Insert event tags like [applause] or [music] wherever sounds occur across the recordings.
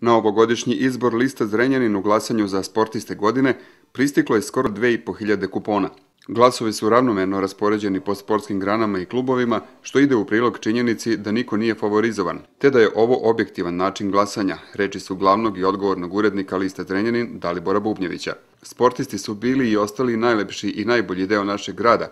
Na ovogodišnji izbor lista Zrenjanin u glasanju za sportiste godine pristiklo je skoro 2500 kupona. Glasovi su ravnomerno raspoređeni po sportskim granama i klubovima, što ide u prilog činjenici da niko nije favorizovan, te da je ovo objektivan način glasanja, reči su glavnog i odgovornog urednika lista Zrenjanin Dalibora Bubnjevića. Sportisti su bili i ostali najlepši i najbolji deo našeg grada,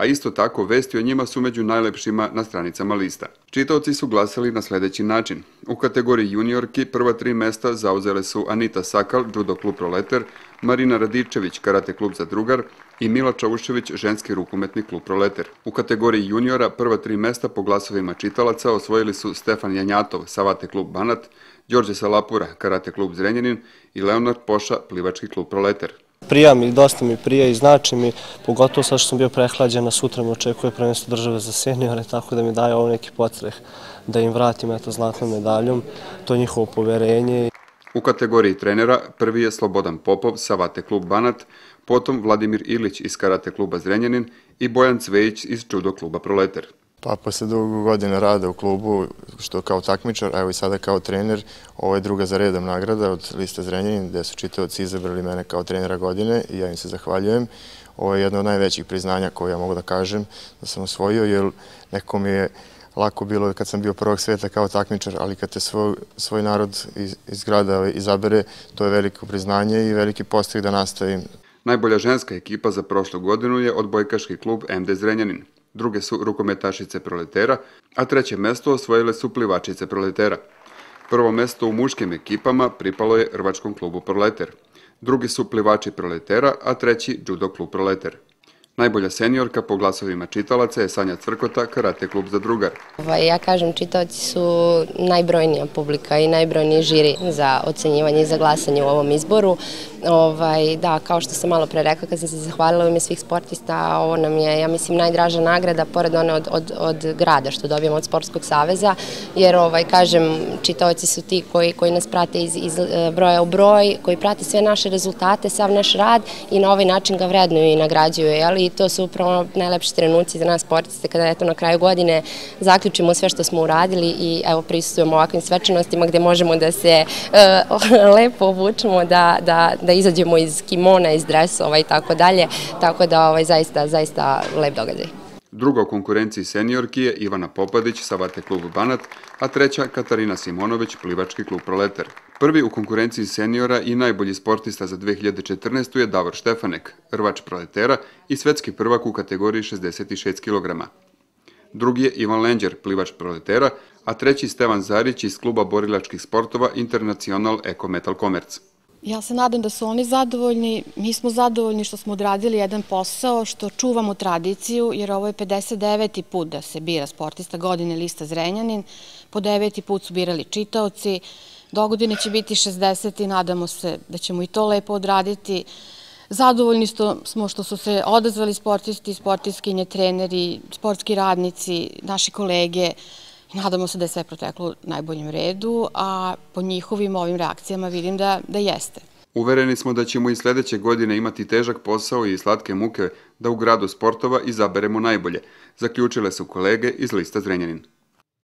a isto tako vesti o njima su među najlepšima na stranicama lista. Čitaoci su glasali na sledeći način. U kategoriji juniorki prva tri mesta zauzele su Anita Sakal, judo klub Proleter, Marina Radičević, karate klub za drugar i Mila Čaušević, ženski rukometni klub Proleter. U kategoriji juniora prva tri mesta po glasovima čitalaca osvojili su Stefan Janjatov, Savate klub Banat, Đorđe Salapura, karate klub Zrenjanin i Leonard Poša, plivački klub Proleter prija mi, dosta mi prija i znači mi, pogotovo sad što sam bio prehlađen, a sutra me očekuje prvenstvo države za seniore, [laughs] tako da mi daje ovo neki potreh da im vratim eto zlatnom medaljom, to je njihovo poverenje. U kategoriji trenera prvi je Slobodan Popov sa Vate klub Banat, potom Vladimir Ilić iz Karate kluba Zrenjanin i Bojan Cvejić iz Čudo kluba Proleter. Pa posle dugo godina rada u klubu, što kao takmičar, a evo i sada kao trener, ovo je druga za redom nagrada od Liste Zrenjanin, gde su čitavci izabrali mene kao trenera godine i ja im se zahvaljujem. Ovo je jedno od najvećih priznanja koje ja mogu da kažem da sam osvojio, jer neko mi je lako bilo kad sam bio prvog sveta kao takmičar, ali kad te svoj, narod iz, grada izabere, to je veliko priznanje i veliki postih da nastavim. Najbolja ženska ekipa za prošlu godinu je odbojkaški klub MD Zrenjanin druge su rukometašice proletera, a treće mesto osvojile su plivačice proletera. Prvo mesto u muškim ekipama pripalo je Rvačkom klubu Proleter. Drugi su plivači proletera, a treći judo klub proleter. Najbolja seniorka po glasovima čitalaca je Sanja Crkota, Karate klub za drugar. Ovaj, ja kažem, čitaoci su najbrojnija publika i najbrojniji žiri za ocenjivanje i za glasanje u ovom izboru. Ovaj, da, kao što sam malo pre rekla, kad sam se zahvalila u ime svih sportista, ovo nam je, ja mislim, najdraža nagrada, pored one od, od, od grada što dobijemo od Sportskog saveza, jer, ovaj, kažem, čitaoci su ti koji, koji nas prate iz, iz e, broja u broj, koji prate sve naše rezultate, sav naš rad i na ovaj način ga vrednuju i nagrađuju, jel? I to su upravo najlepši trenuci za nas sportiste, kada, eto, na kraju godine zaključimo sve što smo uradili i, evo, prisutujemo ovakvim svečanostima gde možemo da se e, [laughs] lepo obučemo, da, da, da izađemo iz kimona, iz dresova i tako dalje, tako da ovaj, zaista, zaista lep događaj. Druga u konkurenciji seniorki je Ivana Popadić, Savate klub Banat, a treća Katarina Simonović, plivački klub Proleter. Prvi u konkurenciji seniora i najbolji sportista za 2014. je Davor Štefanek, rvač proletera i svetski prvak u kategoriji 66 kg. Drugi je Ivan Lenđer, plivač proletera, a treći Stevan Zarić iz kluba borilačkih sportova International Eco Metal Commerce. Ja se nadam da su oni zadovoljni. Mi smo zadovoljni što smo odradili jedan posao, što čuvamo tradiciju, jer ovo je 59. put da se bira sportista godine lista Zrenjanin. Po deveti put su birali čitaoci. Dogodine će biti 60. i nadamo se da ćemo i to lepo odraditi. Zadovoljni smo što su se odazvali sportisti, sportiskinje, treneri, sportski radnici, naši kolege, Nadamo se da je sve proteklo u najboljem redu, a po njihovim ovim reakcijama vidim da, da jeste. Uvereni smo da ćemo i sledeće godine imati težak posao i slatke muke da u gradu sportova izaberemo najbolje, zaključile su kolege iz lista Zrenjanin.